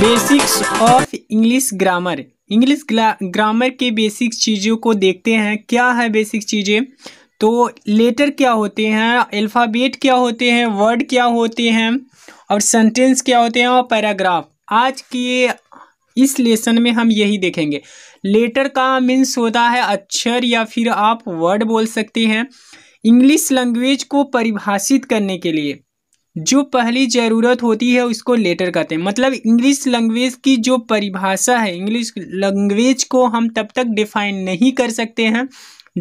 basics of English grammar English grammar के बेसिक चीज़ों को देखते हैं क्या है बेसिक चीज़ें तो लेटर क्या होते हैं अल्फ़ाबेट क्या होते हैं वर्ड क्या होते हैं और सेंटेंस क्या होते हैं और पैराग्राफ आज के इस लेसन में हम यही देखेंगे लेटर का मीन्स होता है अक्षर या फिर आप वर्ड बोल सकते हैं इंग्लिश लैंग्वेज को परिभाषित करने के लिए जो पहली ज़रूरत होती है उसको लेटर कहते हैं मतलब इंग्लिश लैंग्वेज की जो परिभाषा है इंग्लिश लैंग्वेज को हम तब तक डिफाइन नहीं कर सकते हैं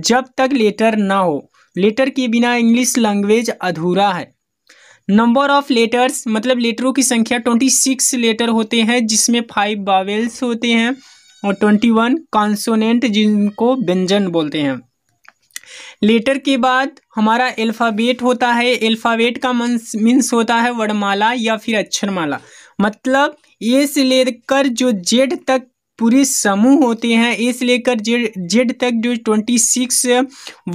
जब तक लेटर ना हो लेटर के बिना इंग्लिश लैंग्वेज अधूरा है नंबर ऑफ लेटर्स मतलब लेटरों की संख्या ट्वेंटी सिक्स लेटर होते हैं जिसमें फाइव बावेल्स होते हैं और ट्वेंटी वन कॉन्सोनेंट जिनको व्यंजन बोलते हैं लेटर के बाद हमारा अल्फ़ाबेट होता है अल्फ़ाबेट का मीन्स होता है वर्णमाला या फिर अक्षरमाला मतलब ए से लेकर जो जेड तक पूरे समूह होते हैं ए से लेकर जेड जेड तक जो ट्वेंटी सिक्स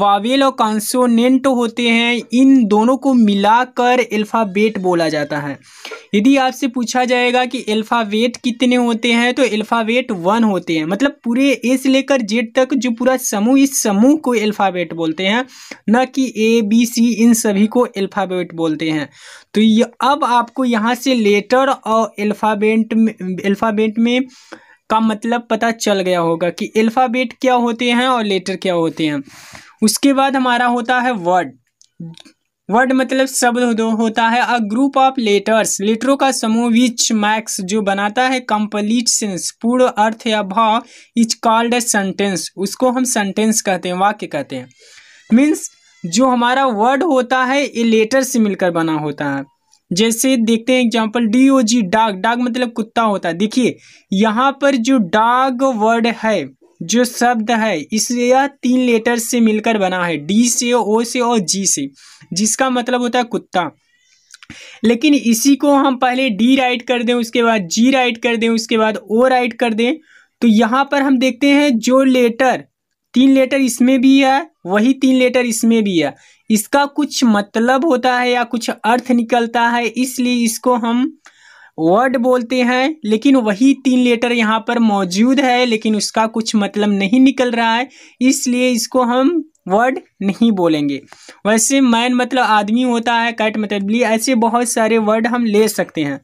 वावेल और कॉन्सोनेंट होते हैं इन दोनों को मिलाकर अल्फ़ाबेट बोला जाता है यदि आपसे पूछा जाएगा कि अल्फ़ावेट कितने होते हैं तो अल्फ़ावेट वन होते हैं मतलब पूरे ए से लेकर जेड तक जो पूरा समूह इस समूह को अल्फ़ावेट बोलते हैं न कि ए बी सी इन सभी को अल्फ़ावेट बोलते हैं तो ये अब आपको यहाँ से लेटर और अल्फ़ाबेट में अल्फ़ाबेट में का मतलब पता चल गया होगा कि अल्फ़ाबेट क्या होते हैं और लेटर क्या होते हैं उसके बाद हमारा होता है वर्ड वर्ड मतलब शब्द होता है अ ग्रुप ऑफ लेटर्स लेटरों का समूह विच मैक्स जो बनाता है कंप्लीट सेंस पूर्ण अर्थ या भाव इज कॉल्ड ए सेंटेंस उसको हम सेंटेंस कहते हैं वाक्य कहते हैं मीन्स जो हमारा वर्ड होता है ये लेटर से मिलकर बना होता है जैसे देखते हैं एग्जाम्पल डी ओ जी डाग डाग मतलब कुत्ता होता है देखिए यहाँ पर जो डाग वर्ड है जो शब्द है इस यह तीन लेटर से मिलकर बना है डी से ओ से और जी से जिसका मतलब होता है कुत्ता लेकिन इसी को हम पहले डी राइट कर दें उसके बाद जी राइट कर दें उसके बाद ओ राइट कर दें तो यहाँ पर हम देखते हैं जो लेटर तीन लेटर इसमें भी है वही तीन लेटर इसमें भी है इसका कुछ मतलब होता है या कुछ अर्थ निकलता है इसलिए इसको हम वर्ड बोलते हैं लेकिन वही तीन लेटर यहाँ पर मौजूद है लेकिन उसका कुछ मतलब नहीं निकल रहा है इसलिए इसको हम वर्ड नहीं बोलेंगे वैसे मैन मतलब आदमी होता है कैट मतलब ली ऐसे बहुत सारे वर्ड हम ले सकते हैं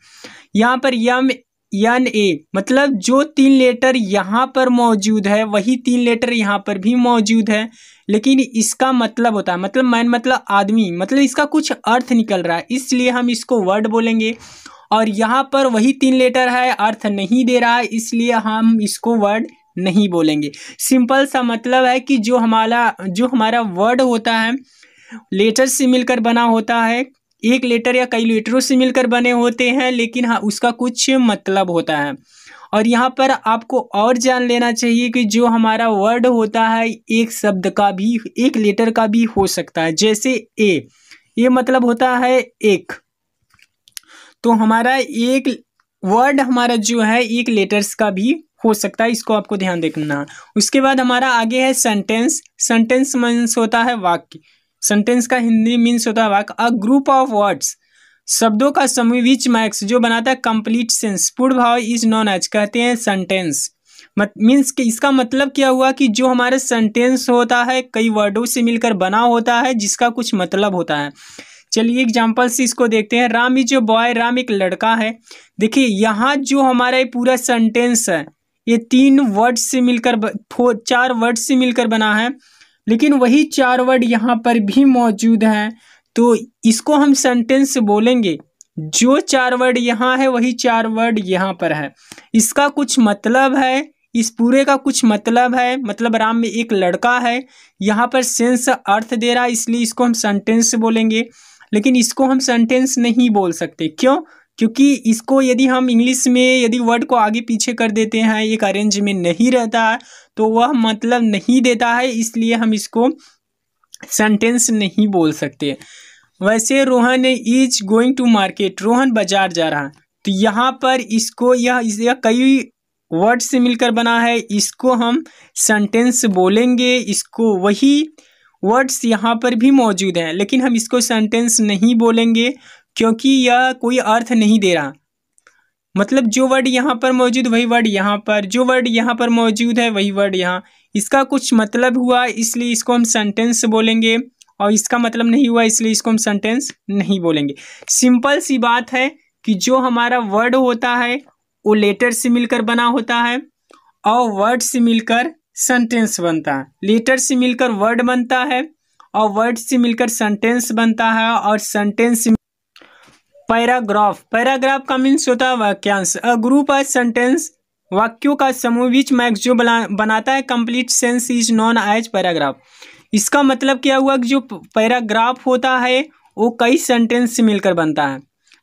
यहाँ पर यम एन ए मतलब जो तीन लेटर यहाँ पर मौजूद है वही तीन लेटर यहाँ पर भी मौजूद है लेकिन इसका मतलब होता है मतलब मैन मतलब आदमी मतलब इसका कुछ अर्थ निकल रहा है इसलिए हम इसको वर्ड बोलेंगे और यहाँ पर वही तीन लेटर है अर्थ नहीं दे रहा है इसलिए हम इसको वर्ड नहीं बोलेंगे सिंपल सा मतलब है कि जो हमारा जो हमारा वर्ड होता है लेटर से मिलकर बना होता है एक लेटर या कई लेटरों से मिलकर बने होते हैं लेकिन हाँ उसका कुछ मतलब होता है और यहाँ पर आपको और जान लेना चाहिए कि जो हमारा वर्ड होता है एक शब्द का भी एक लेटर का भी हो सकता है जैसे ए ये मतलब होता है एक तो हमारा एक वर्ड हमारा जो है एक लेटर्स का भी हो सकता है इसको आपको ध्यान देखना उसके बाद हमारा आगे है सेंटेंस सेंटेंस मीन्स होता है वाक्य सेंटेंस का हिंदी मीन्स होता है वाक्य अ ग्रुप ऑफ वर्ड्स शब्दों का समूह विच मैक्स जो बनाता है कंप्लीट सेंस पूर्व भाव इज नॉन एज कहते हैं सेंटेंस मत मीन्स कि इसका मतलब क्या हुआ कि जो हमारा सेंटेंस होता है कई वर्डों से मिलकर बना होता है जिसका कुछ मतलब होता है चलिए एग्जाम्पल से इसको देखते हैं Ram is a boy Ram एक लड़का है देखिए यहाँ जो हमारा ये पूरा सेंटेंस है ये तीन वर्ड से मिलकर चार वर्ड से मिलकर बना है लेकिन वही चार वर्ड यहाँ पर भी मौजूद हैं तो इसको हम सेंटेंस बोलेंगे जो चार वर्ड यहाँ है वही चार वर्ड यहाँ पर है इसका कुछ मतलब है इस पूरे का कुछ मतलब है मतलब राम में एक लड़का है यहाँ पर सेंस अर्थ दे रहा है इसलिए इसको हम सेंटेंस बोलेंगे लेकिन इसको हम सेंटेंस नहीं बोल सकते क्यों क्योंकि इसको यदि हम इंग्लिश में यदि वर्ड को आगे पीछे कर देते हैं एक अरेंज में नहीं रहता है तो वह मतलब नहीं देता है इसलिए हम इसको सेंटेंस नहीं बोल सकते वैसे Rohan is going to market Rohan बाजार जा रहा तो यहाँ पर इसको यह, यह कई वर्ड से मिलकर बना है इसको हम सेंटेंस बोलेंगे इसको वही वर्ड्स यहाँ पर भी मौजूद हैं लेकिन हम इसको सेंटेंस नहीं बोलेंगे क्योंकि यह कोई अर्थ नहीं दे रहा मतलब जो वर्ड यहाँ पर मौजूद वही वर्ड यहाँ पर जो वर्ड यहाँ पर मौजूद है वही वर्ड यहाँ इसका कुछ मतलब हुआ इसलिए इसको हम सेंटेंस बोलेंगे और इसका मतलब नहीं हुआ इसलिए इसको हम सेंटेंस नहीं बोलेंगे सिंपल सी बात है कि जो हमारा वर्ड होता है वो लेटर से मिलकर बना होता है और वर्ड से मिलकर सेंटेंस बनता है लेटर से मिलकर वर्ड बनता है और वर्ड से मिलकर सेंटेंस बनता है और सेंटेंस पैराग्राफ पैराग्राफ का मीन्स होता है वाक्यांश अ ग्रुप ऑफ सेंटेंस वाक्यों का समूह बीच मैक्स बनाता है complete sense is known as paragraph इसका मतलब क्या हुआ कि जो पैराग्राफ होता है वो कई सेंटेंस से मिलकर बनता है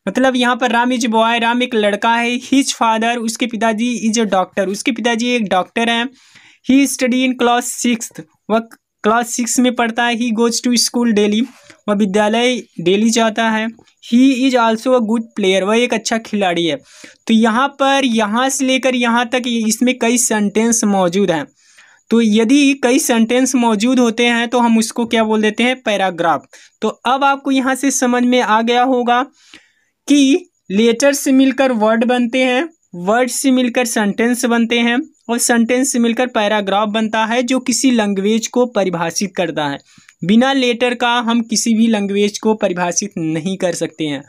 मतलब यहाँ पर राम इज बॉय राम एक लड़का है हिज फादर उसके पिताजी इज अ डॉक्टर उसके पिताजी एक डॉक्टर हैं he study in class six वह क्लास सिक्स में पढ़ता है he goes to school daily वह विद्यालय डेली जाता है he is also a good player वह एक अच्छा खिलाड़ी है तो यहाँ पर यहाँ से लेकर यहाँ तक इसमें कई सेंटेंस मौजूद हैं तो यदि कई सेंटेंस मौजूद होते हैं तो हम उसको क्या बोल देते हैं पैराग्राफ तो अब आपको यहाँ से समझ में आ गया होगा कि लेटर से मिलकर वर्ड बनते हैं वर्ड से मिलकर सेंटेंस बनते हैं और सेंटेंस से मिलकर पैराग्राफ बनता है जो किसी लैंग्वेज को परिभाषित करता है बिना लेटर का हम किसी भी लैंग्वेज को परिभाषित नहीं कर सकते हैं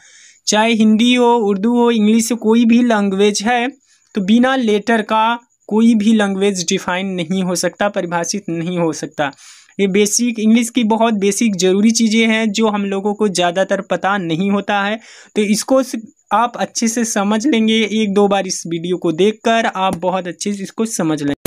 चाहे हिंदी हो उर्दू हो इंग्लिश हो कोई भी लैंग्वेज है तो बिना लेटर का कोई भी लैंग्वेज डिफाइन नहीं हो सकता परिभाषित नहीं हो सकता ये बेसिक इंग्लिश की बहुत बेसिक ज़रूरी चीज़ें हैं जो हम लोगों को ज़्यादातर पता नहीं होता है तो इसको आप अच्छे से समझ लेंगे एक दो बार इस वीडियो को देखकर आप बहुत अच्छे से इसको समझ लेंगे